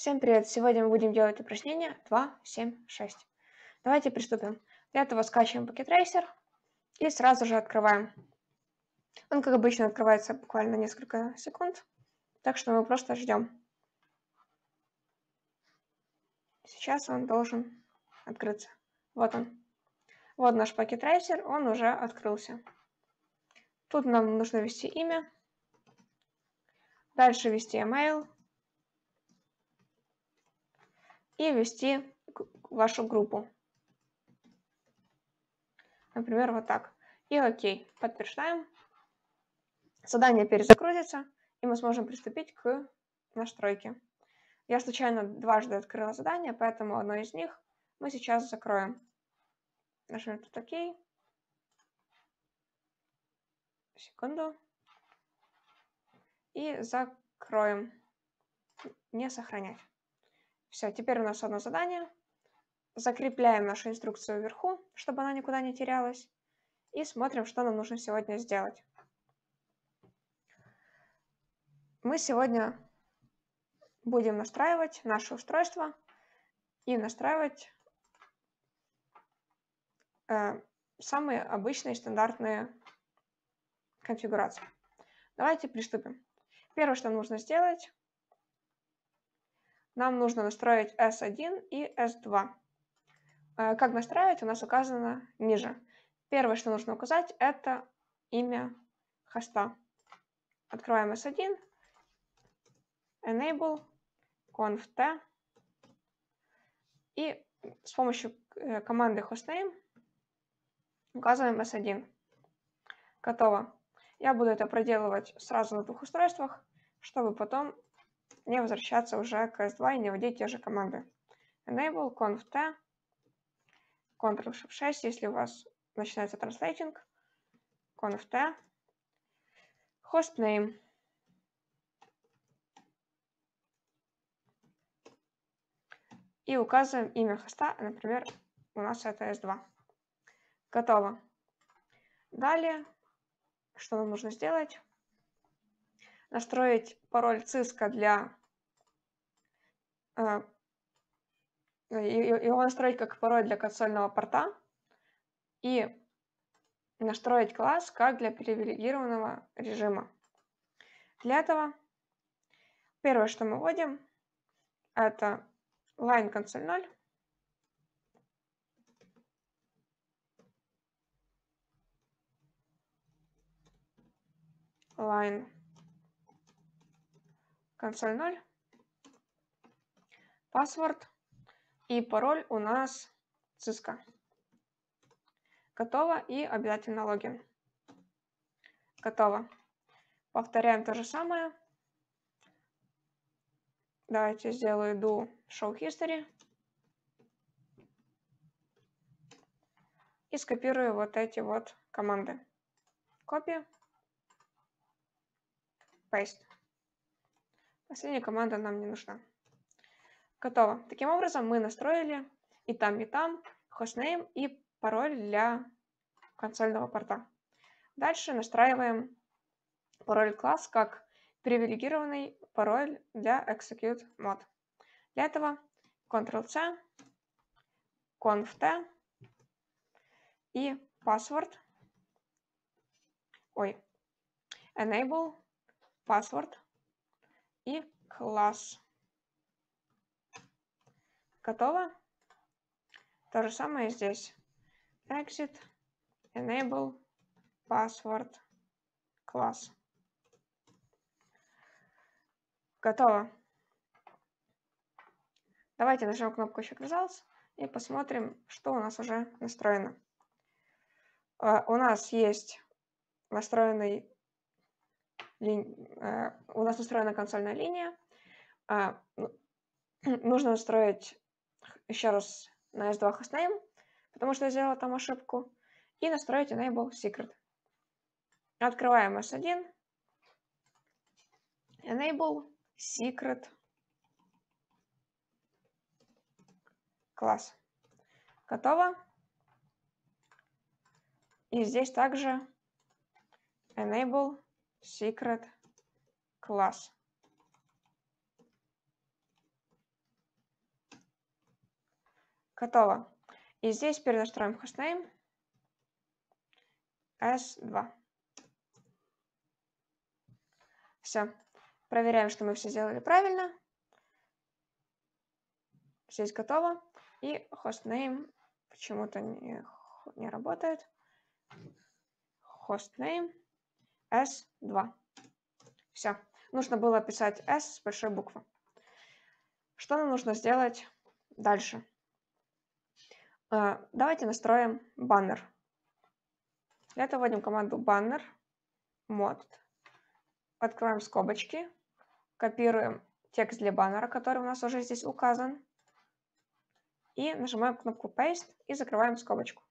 Всем привет! Сегодня мы будем делать упражнение 2, 7, 6. Давайте приступим. Для этого скачиваем пакет пакетрейсер и сразу же открываем. Он, как обычно, открывается буквально несколько секунд, так что мы просто ждем. Сейчас он должен открыться. Вот он. Вот наш пакет пакетрейсер, он уже открылся. Тут нам нужно ввести имя, дальше ввести email, и ввести вашу группу. Например, вот так. И окей, подтверждаем. Задание перезагрузится, и мы сможем приступить к настройке. Я случайно дважды открыла задание, поэтому одно из них мы сейчас закроем. Нажмем тут ОК. Секунду. И закроем. Не сохранять. Все, теперь у нас одно задание. Закрепляем нашу инструкцию вверху, чтобы она никуда не терялась. И смотрим, что нам нужно сегодня сделать. Мы сегодня будем настраивать наше устройство и настраивать э, самые обычные стандартные конфигурации. Давайте приступим. Первое, что нужно сделать, нам нужно настроить S1 и S2. Э, как настраивать, у нас указано ниже. Первое, что нужно указать, это имя хоста. Открываем S1, enable, conf t и с помощью э, команды hostname указываем S1. Готово. Я буду это проделывать сразу на двух устройствах, чтобы потом не возвращаться уже к S2 и не вводить те же команды. Enable conf T, Ctrl Shift 6, если у вас начинается транслейтинг, conf T, hostname, и указываем имя хоста, а, например, у нас это S2. Готово. Далее, что нам нужно сделать? настроить пароль Cisco для... Э, его настроить как пароль для консольного порта и настроить класс как для привилегированного режима. Для этого первое, что мы вводим, это line console 0. line консоль 0, паспорт и пароль у нас ЦИСКО. Готово и обязательно логин. Готово. Повторяем то же самое. Давайте сделаю do show history. И скопирую вот эти вот команды. Копия, Paste. Последняя команда нам не нужна. Готово. Таким образом, мы настроили и там, и там хостнейм и пароль для консольного порта. Дальше настраиваем пароль класс как привилегированный пароль для execute mod. Для этого Ctrl-C, Conf-T и password, ой, enable, password – и класс. Готово. То же самое здесь. Exit, enable, password, класс. Готово. Давайте нажмем кнопку Check Results и посмотрим, что у нас уже настроено. А, у нас есть настроенный а, у нас настроена консольная линия. А, ну, нужно настроить еще раз на S2 hostname, потому что я сделала там ошибку, и настроить enable secret. Открываем S1, enable secret класс. Готово. И здесь также enable secret класс Готово. И здесь перенастроим хостнейм S2. Все. Проверяем, что мы все сделали правильно. Здесь готово. И хостнейм почему-то не, не работает. Хостнейм. S2. Все. Нужно было писать S с большой буквы. Что нам нужно сделать дальше? А, давайте настроим баннер. Для этого вводим команду banner mod. Открываем скобочки. Копируем текст для баннера, который у нас уже здесь указан. И нажимаем кнопку Paste и закрываем скобочку.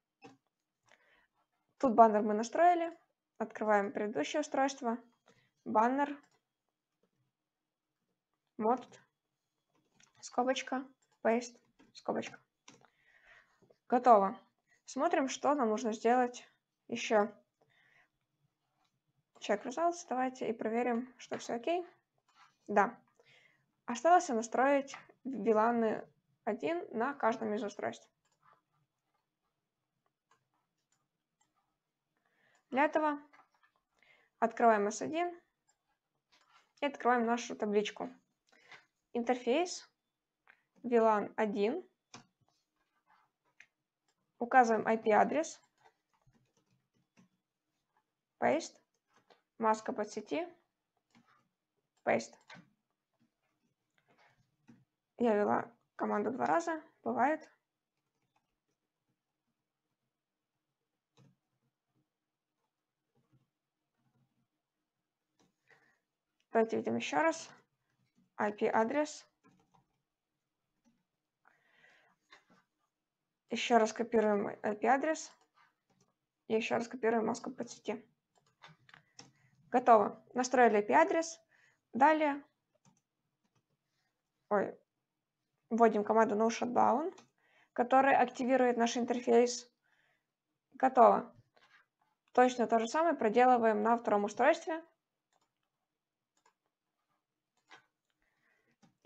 Тут баннер мы настроили. Открываем предыдущее устройство. Баннер. Мод. Скобочка. Paste. Скобочка. Готово. Смотрим, что нам нужно сделать еще. Check results. Давайте и проверим, что все окей. Да. Осталось настроить VLAN 1 на каждом из устройств. Для этого открываем S1 и открываем нашу табличку. Интерфейс, VLAN 1, указываем IP-адрес, paste, маска под сети, paste. Я вела команду два раза, бывает. Давайте видим еще раз. IP-адрес. Еще раз копируем IP-адрес. И еще раз копируем маску под сети. Готово. Настроили IP-адрес. Далее. Ой. Вводим команду no shutdown, которая активирует наш интерфейс. Готово. Точно то же самое проделываем на втором устройстве.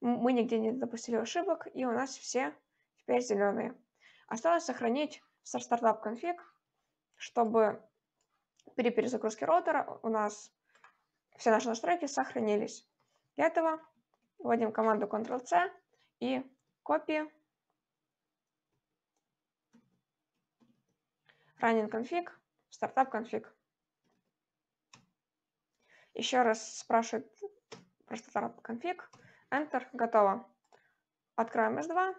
Мы нигде не допустили ошибок, и у нас все теперь зеленые. Осталось сохранить стартап конфиг, чтобы при перезагрузке роутера у нас все наши настройки сохранились. Для этого вводим команду Ctrl-C и copy running config, startup config. Еще раз спрашивает про startup config. Enter, готово. Откроем s 2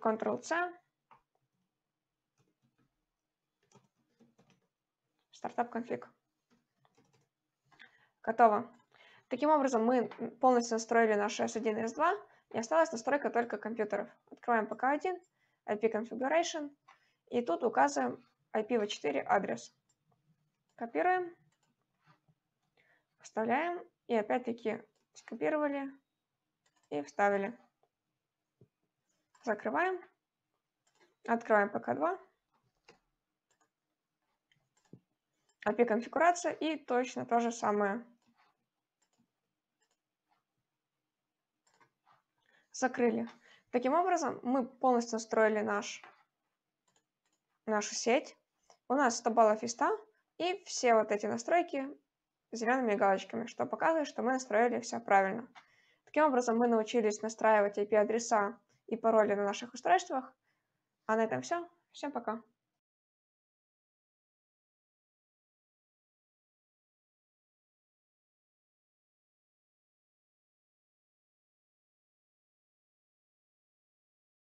Ctrl-C. Стартап конфиг. Готово. Таким образом, мы полностью настроили наши S1 и S2, и осталась настройка только компьютеров. Открываем ПК1, IP Configuration, и тут указываем IPv4 адрес. Копируем, вставляем и опять-таки скопировали и вставили. Закрываем. Открываем ПК2. API а конфигурация и точно то же самое. Закрыли. Таким образом, мы полностью настроили наш, нашу сеть. У нас 100 баллов и 100. И все вот эти настройки зелеными галочками, что показывает, что мы настроили все правильно. Таким образом, мы научились настраивать IP-адреса и пароли на наших устройствах. А на этом все. Всем пока.